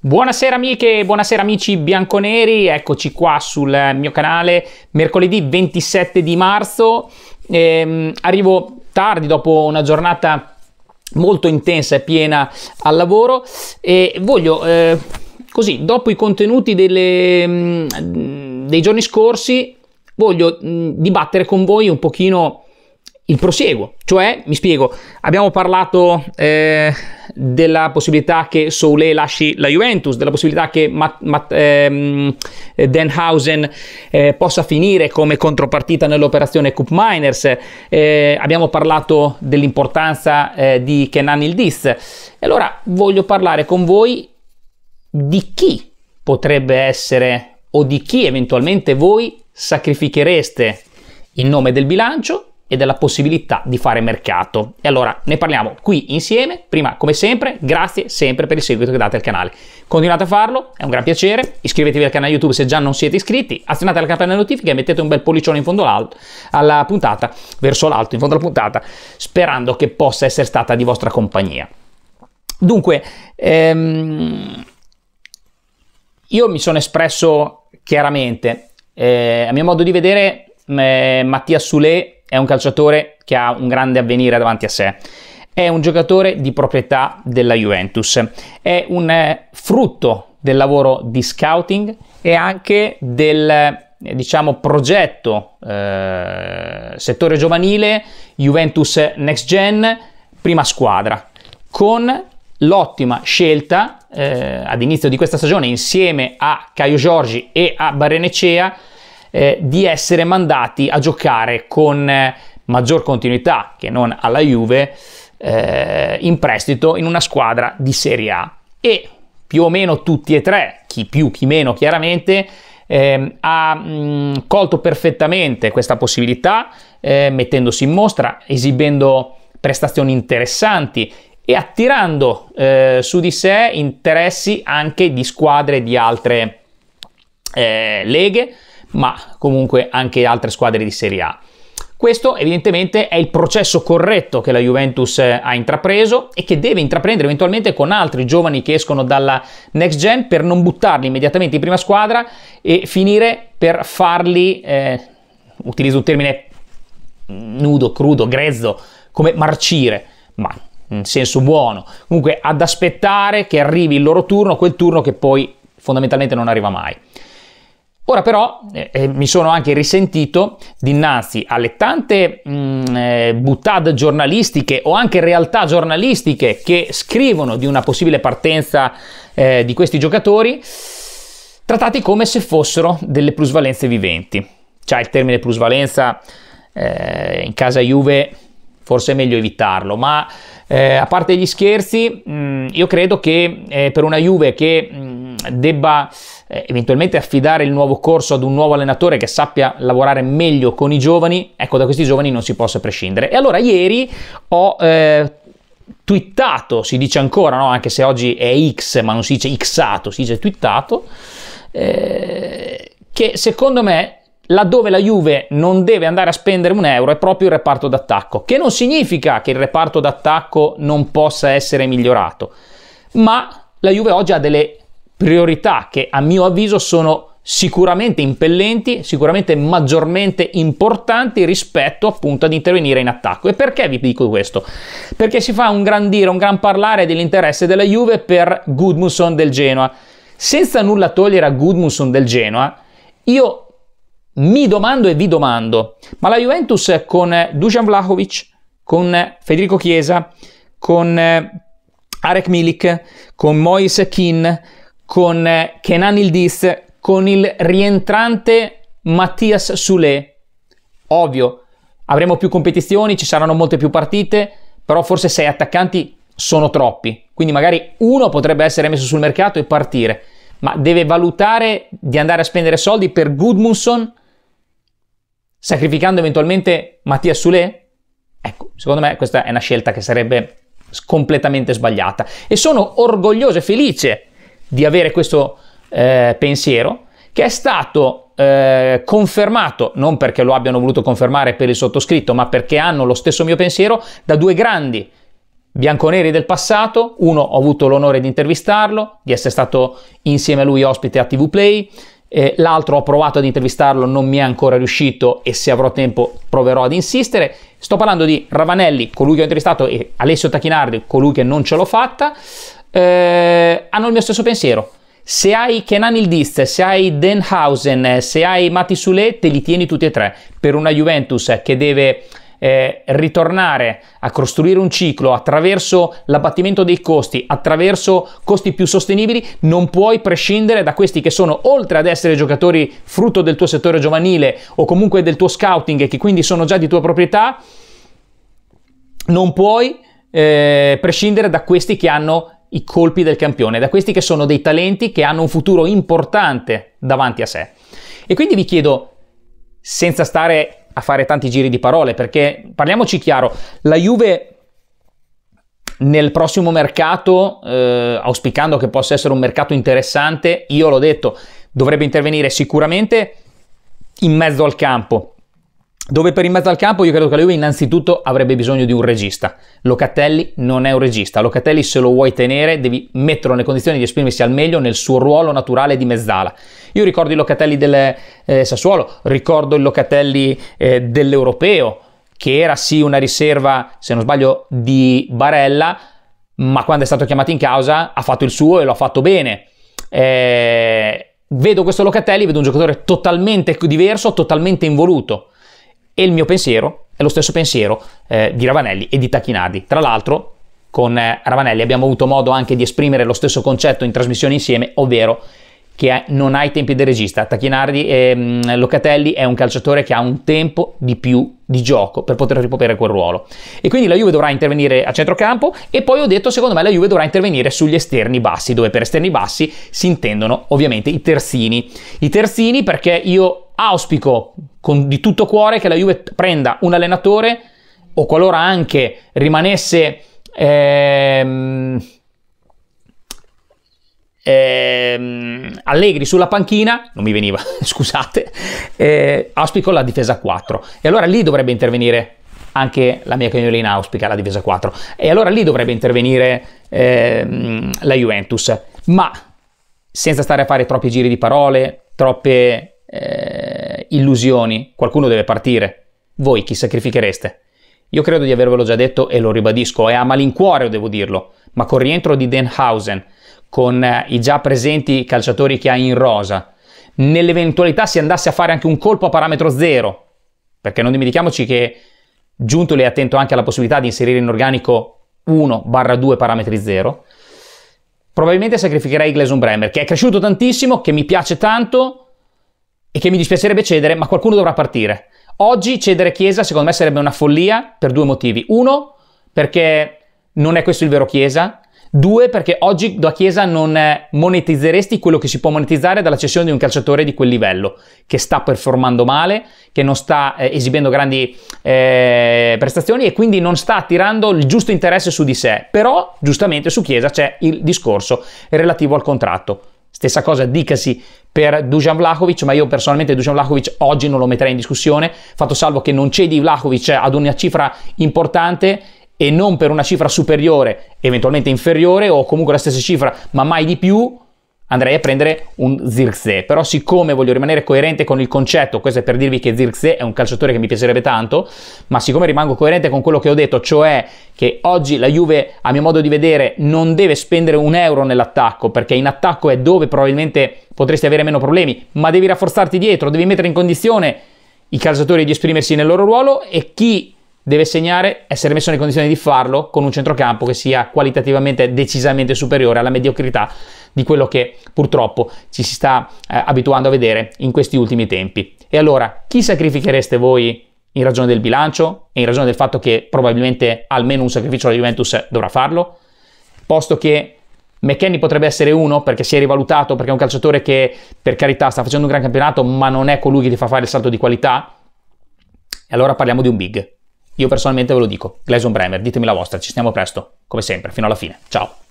Buonasera amiche, buonasera amici bianconeri, eccoci qua sul mio canale mercoledì 27 di marzo, ehm, arrivo tardi dopo una giornata molto intensa e piena al lavoro e voglio eh, così dopo i contenuti delle, mm, dei giorni scorsi voglio mh, mm, dibattere con voi un pochino il prosieguo. Cioè, mi spiego, abbiamo parlato eh, della possibilità che Soule lasci la Juventus, della possibilità che Matt, Matt, ehm, Denhausen eh, possa finire come contropartita nell'operazione Cup Miners, eh, abbiamo parlato dell'importanza eh, di Kenan Ildiz. E allora voglio parlare con voi di chi potrebbe essere o di chi eventualmente voi sacrifichereste in nome del bilancio e della possibilità di fare mercato. E allora ne parliamo qui insieme. Prima, come sempre, grazie sempre per il seguito che date al canale. Continuate a farlo, è un gran piacere. Iscrivetevi al canale YouTube se già non siete iscritti, azionate la campanella notifica e mettete un bel pollicione in fondo alla puntata, verso l'alto, in fondo alla puntata, sperando che possa essere stata di vostra compagnia. Dunque, ehm, io mi sono espresso chiaramente, eh, a mio modo di vedere, eh, Mattia Sule è un calciatore che ha un grande avvenire davanti a sé. È un giocatore di proprietà della Juventus, è un eh, frutto del lavoro di scouting e anche del eh, diciamo, progetto eh, settore giovanile Juventus Next Gen prima squadra con l'ottima scelta eh, ad inizio di questa stagione insieme a Caio Giorgi e a Barrenecea eh, di essere mandati a giocare con eh, maggior continuità che non alla Juve eh, in prestito in una squadra di Serie A. E più o meno tutti e tre, chi più chi meno chiaramente, eh, ha mh, colto perfettamente questa possibilità eh, mettendosi in mostra, esibendo prestazioni interessanti e attirando eh, su di sé interessi anche di squadre di altre eh, leghe ma comunque anche altre squadre di Serie A. Questo evidentemente è il processo corretto che la Juventus ha intrapreso e che deve intraprendere eventualmente con altri giovani che escono dalla next gen per non buttarli immediatamente in prima squadra e finire per farli, eh, utilizzo un termine nudo, crudo, grezzo, come marcire, ma in senso buono, comunque ad aspettare che arrivi il loro turno, quel turno che poi fondamentalmente non arriva mai. Ora però eh, eh, mi sono anche risentito dinanzi alle tante mh, mm, eh, buttate giornalistiche o anche realtà giornalistiche che scrivono di una possibile partenza eh, di questi giocatori, trattati come se fossero delle plusvalenze viventi. Cioè il termine plusvalenza eh, in casa Juve forse è meglio evitarlo, ma eh, a parte gli scherzi, mh, mm, io credo che per una Juve che... Mh, mm, debba eh, eventualmente affidare il nuovo corso ad un nuovo allenatore che sappia lavorare meglio con i giovani, ecco da questi giovani non si possa prescindere. E allora ieri ho eh, twittato, si dice ancora, no? anche se oggi è X, ma non si dice Xato, si dice twittato, eh, che secondo me laddove la Juve non deve andare a spendere un euro è proprio il reparto d'attacco, che non significa che il reparto d'attacco non possa essere migliorato, ma la Juve oggi ha delle priorità che a mio avviso sono sicuramente impellenti, sicuramente maggiormente importanti rispetto appunto ad intervenire in attacco. E perché vi dico questo? Perché si fa un gran dire, un gran parlare dell'interesse della Juve per Gudmundsson del Genoa. Senza nulla togliere a Gudmundsson del Genoa, io mi domando e vi domando, ma la Juventus con Dusan Vlahovic, con Federico Chiesa, con eh, Arek Milik, con Moise Kin, con eh, Kenan Ildiz, con il rientrante Mattias Sule. Ovvio, avremo più competizioni, ci saranno molte più partite, però forse sei attaccanti sono troppi. Quindi magari uno potrebbe essere messo sul mercato e partire, ma deve valutare di andare a spendere soldi per Goodmunson sacrificando eventualmente Mattias Sule? Ecco, secondo me questa è una scelta che sarebbe completamente sbagliata e sono orgoglioso e felice di avere questo eh, pensiero che è stato eh, confermato, non perché lo abbiano voluto confermare per il sottoscritto, ma perché hanno lo stesso mio pensiero, da due grandi bianconeri del passato. Uno ho avuto l'onore di intervistarlo, di essere stato insieme a lui ospite a TV Play. Eh, l'altro ho provato ad intervistarlo, non mi è ancora riuscito e se avrò tempo proverò ad insistere. Sto parlando di Ravanelli, colui che ho intervistato, e Alessio Tachinardi, colui che non ce l'ho fatta eh, hanno il mio stesso pensiero. Se hai Kenan Ildiz, se hai Denhausen, eh, se hai Mati Sule, te li tieni tutti e tre. Per una Juventus che deve eh, ritornare a costruire un ciclo attraverso l'abbattimento dei costi, attraverso costi più sostenibili, non puoi prescindere da questi che sono, oltre ad essere giocatori frutto del tuo settore giovanile o comunque del tuo scouting che quindi sono già di tua proprietà, non puoi eh, prescindere da questi che hanno i colpi del campione, da questi che sono dei talenti che hanno un futuro importante davanti a sé. E quindi vi chiedo, senza stare a fare tanti giri di parole, perché parliamoci chiaro, la Juve nel prossimo mercato, eh, auspicando che possa essere un mercato interessante, io l'ho detto, dovrebbe intervenire sicuramente in mezzo al campo, dove per in mezzo al campo io credo che la Juve innanzitutto avrebbe bisogno di un regista. Locatelli non è un regista, Locatelli se lo vuoi tenere devi metterlo nelle condizioni di esprimersi al meglio nel suo ruolo naturale di mezzala. Io ricordo i Locatelli del eh, Sassuolo, ricordo i Locatelli eh, dell'Europeo, che era sì una riserva, se non sbaglio, di Barella, ma quando è stato chiamato in causa ha fatto il suo e lo ha fatto bene. Eh, vedo questo Locatelli, vedo un giocatore totalmente diverso, totalmente involuto e il mio pensiero è lo stesso pensiero eh, di Ravanelli e di Tacchinardi. Tra l'altro, con eh, Ravanelli abbiamo avuto modo anche di esprimere lo stesso concetto in trasmissione insieme, ovvero che non hai tempi del regista. Tacchinardi e ehm, Locatelli è un calciatore che ha un tempo di più di gioco per poter ripopere quel ruolo. E quindi la Juve dovrà intervenire a centrocampo e poi ho detto secondo me la Juve dovrà intervenire sugli esterni bassi, dove per esterni bassi si intendono ovviamente i terzini. I terzini perché io auspico con, di tutto cuore che la Juve prenda un allenatore o qualora anche rimanesse ehm, ehm, Allegri sulla panchina, non mi veniva, scusate, eh, auspico la difesa 4. E allora lì dovrebbe intervenire anche la mia cagnolina auspica la difesa 4. E allora lì dovrebbe intervenire ehm, la Juventus. Ma senza stare a fare troppi giri di parole, troppe eh, illusioni, qualcuno deve partire. Voi chi sacrifichereste? Io credo di avervelo già detto e lo ribadisco, è a malincuore devo dirlo, ma col rientro di Denhausen, con eh, i già presenti calciatori che ha in rosa, nell'eventualità si andasse a fare anche un colpo a parametro zero, perché non dimentichiamoci che Giuntoli è attento anche alla possibilità di inserire in organico 1-2 parametri zero, probabilmente sacrificherei Gleison Bremer, che è cresciuto tantissimo, che mi piace tanto, e che mi dispiacerebbe cedere, ma qualcuno dovrà partire. Oggi cedere Chiesa secondo me sarebbe una follia per due motivi. Uno, perché non è questo il vero Chiesa. Due, perché oggi da Chiesa non eh, monetizzeresti quello che si può monetizzare dalla cessione di un calciatore di quel livello, che sta performando male, che non sta eh, esibendo grandi eh, prestazioni e quindi non sta attirando il giusto interesse su di sé. Però, giustamente, su Chiesa c'è il discorso relativo al contratto. Stessa cosa dicasi per Dusan Vlahovic, ma io personalmente Dusan Vlahovic oggi non lo metterei in discussione, fatto salvo che non cedi Vlahovic ad una cifra importante e non per una cifra superiore, eventualmente inferiore o comunque la stessa cifra, ma mai di più, andrei a prendere un Zirkzee, però siccome voglio rimanere coerente con il concetto, questo è per dirvi che Zirkzee è un calciatore che mi piacerebbe tanto, ma siccome rimango coerente con quello che ho detto, cioè che oggi la Juve, a mio modo di vedere, non deve spendere un euro nell'attacco, perché in attacco è dove probabilmente potresti avere meno problemi, ma devi rafforzarti dietro, devi mettere in condizione i calciatori di esprimersi nel loro ruolo e chi deve segnare, essere messo in condizioni di farlo con un centrocampo che sia qualitativamente decisamente superiore alla mediocrità di quello che purtroppo ci si sta eh, abituando a vedere in questi ultimi tempi. E allora, chi sacrifichereste voi in ragione del bilancio e in ragione del fatto che probabilmente almeno un sacrificio la Juventus dovrà farlo? Posto che McKenny potrebbe essere uno perché si è rivalutato, perché è un calciatore che per carità sta facendo un gran campionato, ma non è colui che ti fa fare il salto di qualità. E allora parliamo di un big. Io personalmente ve lo dico, Gleison Bremer, ditemi la vostra, ci stiamo presto, come sempre, fino alla fine. Ciao!